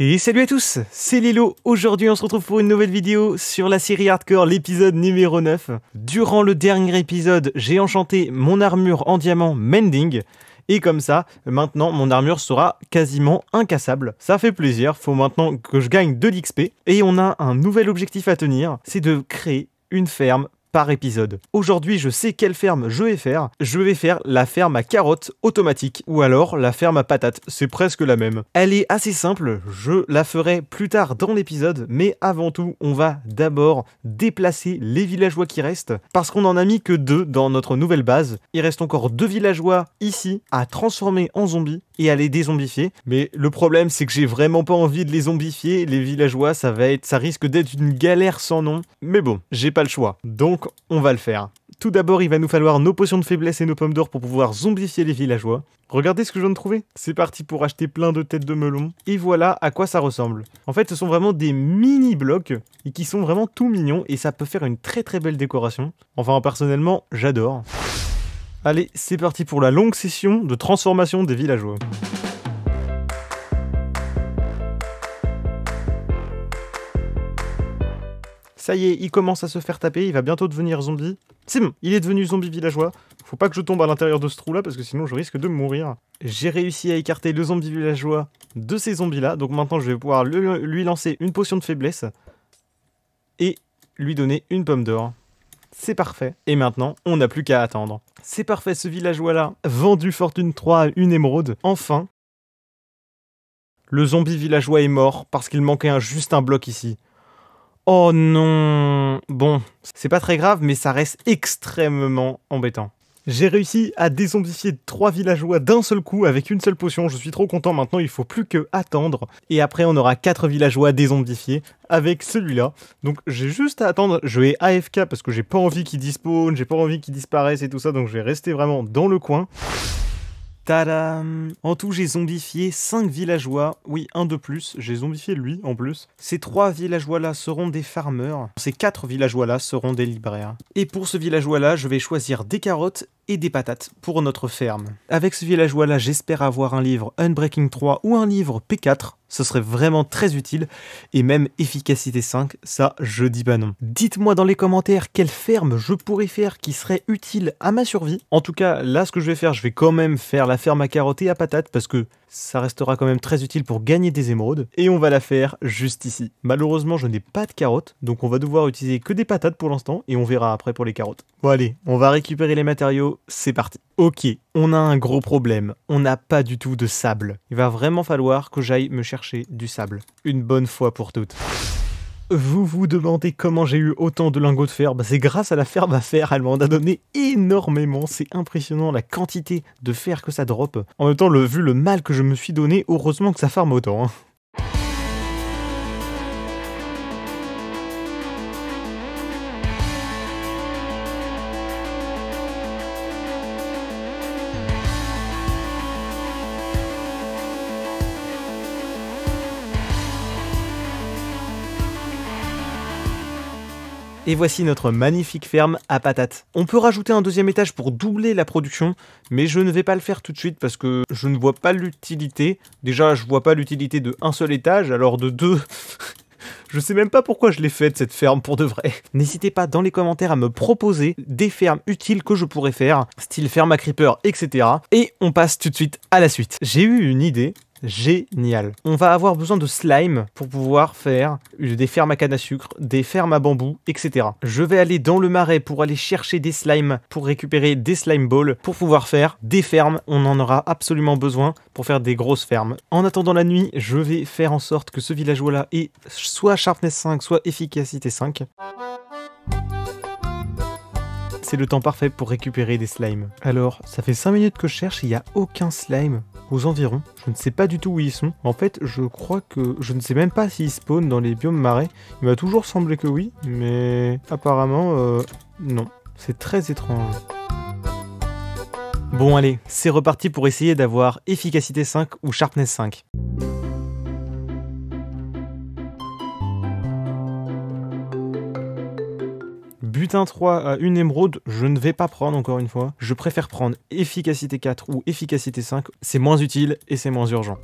Et salut à tous, c'est Lilo. Aujourd'hui, on se retrouve pour une nouvelle vidéo sur la série Hardcore, l'épisode numéro 9. Durant le dernier épisode, j'ai enchanté mon armure en diamant Mending. Et comme ça, maintenant, mon armure sera quasiment incassable. Ça fait plaisir, faut maintenant que je gagne de l'XP. Et on a un nouvel objectif à tenir, c'est de créer une ferme par épisode. Aujourd'hui, je sais quelle ferme je vais faire. Je vais faire la ferme à carottes automatique ou alors la ferme à patates. C'est presque la même. Elle est assez simple. Je la ferai plus tard dans l'épisode, mais avant tout, on va d'abord déplacer les villageois qui restent parce qu'on en a mis que deux dans notre nouvelle base. Il reste encore deux villageois ici à transformer en zombies et à les dézombifier. Mais le problème, c'est que j'ai vraiment pas envie de les zombifier. Les villageois, ça va être, ça risque d'être une galère sans nom. Mais bon, j'ai pas le choix. Donc, on va le faire. Tout d'abord, il va nous falloir nos potions de faiblesse et nos pommes d'or pour pouvoir zombifier les villageois. Regardez ce que je viens de trouver. C'est parti pour acheter plein de têtes de melon. Et voilà à quoi ça ressemble. En fait, ce sont vraiment des mini blocs et qui sont vraiment tout mignons et ça peut faire une très très belle décoration. Enfin, personnellement, j'adore. Allez, c'est parti pour la longue session de transformation des villageois. Ça y est, il commence à se faire taper, il va bientôt devenir zombie. C'est bon, il est devenu zombie villageois. Faut pas que je tombe à l'intérieur de ce trou là parce que sinon je risque de mourir. J'ai réussi à écarter le zombie villageois de ces zombies là, donc maintenant je vais pouvoir lui lancer une potion de faiblesse et lui donner une pomme d'or. C'est parfait. Et maintenant, on n'a plus qu'à attendre. C'est parfait, ce villageois-là. Vendu Fortune 3 une émeraude. Enfin. Le zombie villageois est mort parce qu'il manquait juste un bloc ici. Oh non Bon, c'est pas très grave, mais ça reste extrêmement embêtant. J'ai réussi à dézombifier trois villageois d'un seul coup avec une seule potion, je suis trop content maintenant, il faut plus que attendre. Et après on aura quatre villageois dézombifiés avec celui-là. Donc j'ai juste à attendre, je vais AFK parce que j'ai pas envie qu'ils dispawn, j'ai pas envie qu'ils disparaissent et tout ça, donc je vais rester vraiment dans le coin. Tadam En tout, j'ai zombifié 5 villageois. Oui, un de plus. J'ai zombifié lui, en plus. Ces 3 villageois-là seront des farmers. Ces 4 villageois-là seront des libraires. Et pour ce villageois-là, je vais choisir des carottes et des patates pour notre ferme. Avec ce villageois-là, j'espère avoir un livre Unbreaking 3 ou un livre P4, ce serait vraiment très utile, et même efficacité 5, ça je dis pas non. Dites-moi dans les commentaires quelle ferme je pourrais faire qui serait utile à ma survie. En tout cas, là ce que je vais faire, je vais quand même faire la ferme à carottes et à patates, parce que ça restera quand même très utile pour gagner des émeraudes, et on va la faire juste ici. Malheureusement, je n'ai pas de carottes, donc on va devoir utiliser que des patates pour l'instant, et on verra après pour les carottes. Bon allez, on va récupérer les matériaux, c'est parti. Ok, on a un gros problème, on n'a pas du tout de sable. Il va vraiment falloir que j'aille me chercher du sable. Une bonne fois pour toutes. Vous vous demandez comment j'ai eu autant de lingots de fer bah, C'est grâce à la ferme à fer, elle m'en a donné énormément. C'est impressionnant la quantité de fer que ça drop. En même temps, le, vu le mal que je me suis donné, heureusement que ça farme autant. Hein. Et voici notre magnifique ferme à patates. On peut rajouter un deuxième étage pour doubler la production, mais je ne vais pas le faire tout de suite parce que je ne vois pas l'utilité. Déjà, je vois pas l'utilité de un seul étage, alors de deux... Je sais même pas pourquoi je l'ai faite cette ferme pour de vrai. N'hésitez pas dans les commentaires à me proposer des fermes utiles que je pourrais faire, style ferme à creeper, etc. Et on passe tout de suite à la suite. J'ai eu une idée génial. On va avoir besoin de slime pour pouvoir faire des fermes à canne à sucre, des fermes à bambou, etc. Je vais aller dans le marais pour aller chercher des slimes, pour récupérer des slime balls, pour pouvoir faire des fermes. On en aura absolument besoin pour faire des grosses fermes. En attendant la nuit, je vais faire en sorte que ce villageois-là ait soit sharpness 5, soit efficacité 5 c'est le temps parfait pour récupérer des slimes. Alors, ça fait 5 minutes que je cherche, il n'y a aucun slime aux environs. Je ne sais pas du tout où ils sont. En fait, je crois que je ne sais même pas s'ils spawnent dans les biomes marais. Il m'a toujours semblé que oui, mais apparemment, euh, non. C'est très étrange. Bon allez, c'est reparti pour essayer d'avoir efficacité 5 ou sharpness 5. Butin 3 à une émeraude, je ne vais pas prendre encore une fois. Je préfère prendre efficacité 4 ou efficacité 5. C'est moins utile et c'est moins urgent.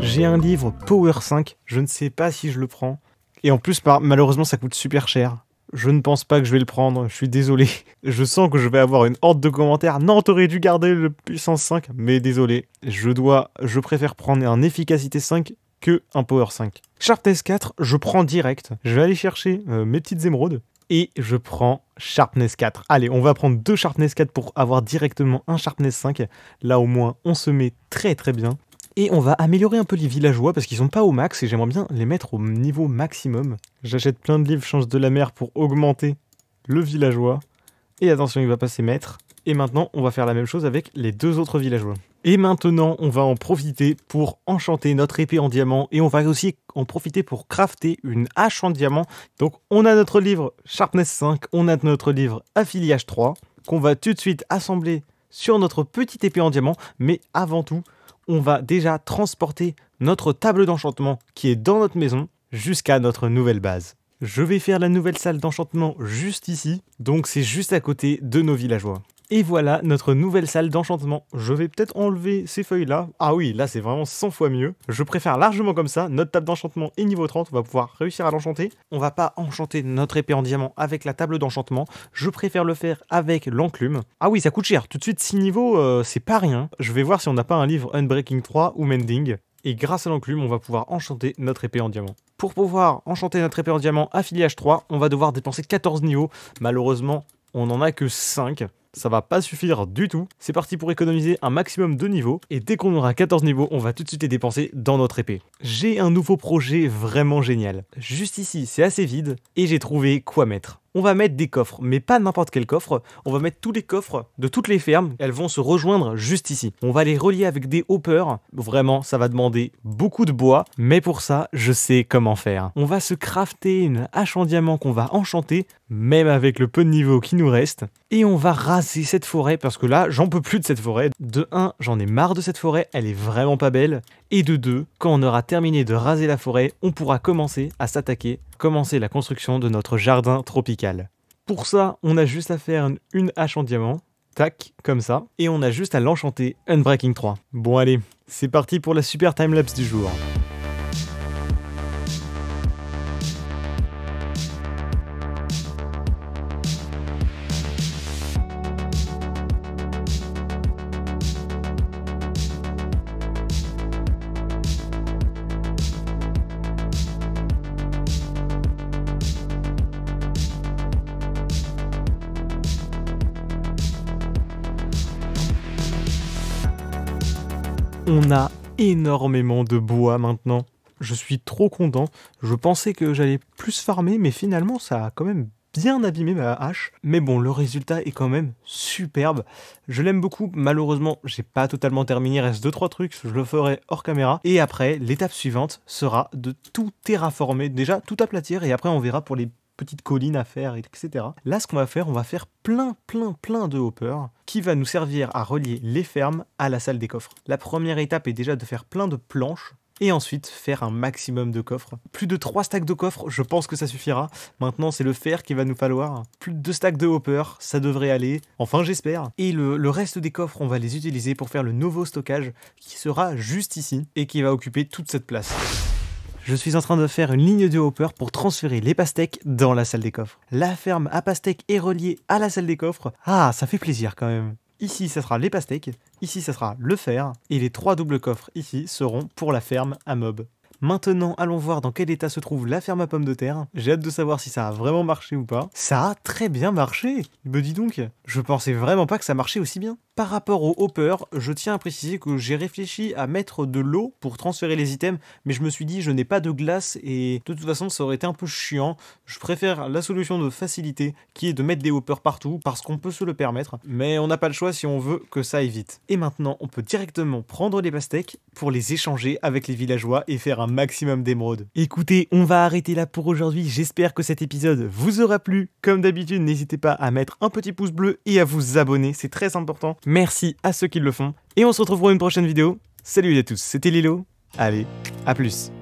J'ai un livre Power 5, je ne sais pas si je le prends. Et en plus, malheureusement, ça coûte super cher. Je ne pense pas que je vais le prendre, je suis désolé. Je sens que je vais avoir une horde de commentaires. Non, t'aurais dû garder le puissance 5, mais désolé. Je dois, je préfère prendre un efficacité 5 que un power 5. Sharpness 4, je prends direct. Je vais aller chercher euh, mes petites émeraudes et je prends Sharpness 4. Allez, on va prendre deux Sharpness 4 pour avoir directement un Sharpness 5. Là au moins, on se met très très bien. Et on va améliorer un peu les villageois parce qu'ils sont pas au max et j'aimerais bien les mettre au niveau maximum. J'achète plein de livres chance de la mer pour augmenter le villageois. Et attention, il va pas s'émettre. Et maintenant, on va faire la même chose avec les deux autres villageois. Et maintenant, on va en profiter pour enchanter notre épée en diamant et on va aussi en profiter pour crafter une hache en diamant. Donc, on a notre livre Sharpness 5, on a notre livre Affiliage 3 qu'on va tout de suite assembler sur notre petite épée en diamant. Mais avant tout, on va déjà transporter notre table d'enchantement qui est dans notre maison jusqu'à notre nouvelle base. Je vais faire la nouvelle salle d'enchantement juste ici, donc c'est juste à côté de nos villageois. Et voilà notre nouvelle salle d'enchantement. Je vais peut-être enlever ces feuilles-là. Ah oui, là c'est vraiment 100 fois mieux. Je préfère largement comme ça. Notre table d'enchantement est niveau 30, on va pouvoir réussir à l'enchanter. On va pas enchanter notre épée en diamant avec la table d'enchantement. Je préfère le faire avec l'enclume. Ah oui, ça coûte cher. Tout de suite 6 niveaux, euh, c'est pas rien. Je vais voir si on n'a pas un livre Unbreaking 3 ou Mending. Et grâce à l'enclume, on va pouvoir enchanter notre épée en diamant. Pour pouvoir enchanter notre épée en diamant filiage 3, on va devoir dépenser 14 niveaux. Malheureusement, on n'en a que 5. Ça va pas suffire du tout. C'est parti pour économiser un maximum de niveaux. Et dès qu'on aura 14 niveaux, on va tout de suite les dépenser dans notre épée. J'ai un nouveau projet vraiment génial. Juste ici, c'est assez vide. Et j'ai trouvé quoi mettre. On va mettre des coffres, mais pas n'importe quel coffre. On va mettre tous les coffres de toutes les fermes. Elles vont se rejoindre juste ici. On va les relier avec des hoppers. Vraiment, ça va demander beaucoup de bois. Mais pour ça, je sais comment faire. On va se crafter une hache en diamant qu'on va enchanter même avec le peu de niveau qui nous reste. Et on va raser cette forêt parce que là, j'en peux plus de cette forêt. De 1, j'en ai marre de cette forêt, elle est vraiment pas belle. Et de 2, quand on aura terminé de raser la forêt, on pourra commencer à s'attaquer, commencer la construction de notre jardin tropical. Pour ça, on a juste à faire une, une hache en diamant, tac, comme ça, et on a juste à l'enchanter Unbreaking 3. Bon allez, c'est parti pour la super timelapse du jour. On a énormément de bois maintenant. Je suis trop content. Je pensais que j'allais plus farmer, mais finalement, ça a quand même bien abîmé ma hache. Mais bon, le résultat est quand même superbe. Je l'aime beaucoup. Malheureusement, j'ai pas totalement terminé. reste 2-3 trucs. Je le ferai hors caméra. Et après, l'étape suivante sera de tout terraformer. Déjà, tout aplatir. Et après, on verra pour les petite collines à faire, etc. Là, ce qu'on va faire, on va faire plein, plein, plein de hoppers qui va nous servir à relier les fermes à la salle des coffres. La première étape est déjà de faire plein de planches et ensuite faire un maximum de coffres. Plus de 3 stacks de coffres, je pense que ça suffira. Maintenant, c'est le fer qui va nous falloir. Plus de 2 stacks de hopper, ça devrait aller. Enfin, j'espère. Et le, reste des coffres, on va les utiliser pour faire le nouveau stockage qui sera juste ici et qui va occuper toute cette place je suis en train de faire une ligne de hopper pour transférer les pastèques dans la salle des coffres. La ferme à pastèques est reliée à la salle des coffres. Ah, ça fait plaisir quand même. Ici, ça sera les pastèques, ici, ça sera le fer, et les trois doubles coffres ici seront pour la ferme à mob. Maintenant, allons voir dans quel état se trouve la ferme à pommes de terre. J'ai hâte de savoir si ça a vraiment marché ou pas. Ça a très bien marché Me bah, dis donc, je pensais vraiment pas que ça marchait aussi bien. Par rapport aux hoppers, je tiens à préciser que j'ai réfléchi à mettre de l'eau pour transférer les items, mais je me suis dit je n'ai pas de glace et de toute façon ça aurait été un peu chiant. Je préfère la solution de facilité qui est de mettre des hoppers partout parce qu'on peut se le permettre, mais on n'a pas le choix si on veut que ça aille vite. Et maintenant on peut directement prendre les pastèques pour les échanger avec les villageois et faire un maximum d'émeraudes. Écoutez, on va arrêter là pour aujourd'hui. J'espère que cet épisode vous aura plu. Comme d'habitude, n'hésitez pas à mettre un petit pouce bleu et à vous abonner, c'est très important. Merci à ceux qui le font. Et on se retrouve pour une prochaine vidéo. Salut à tous, c'était Lilo. Allez, à plus.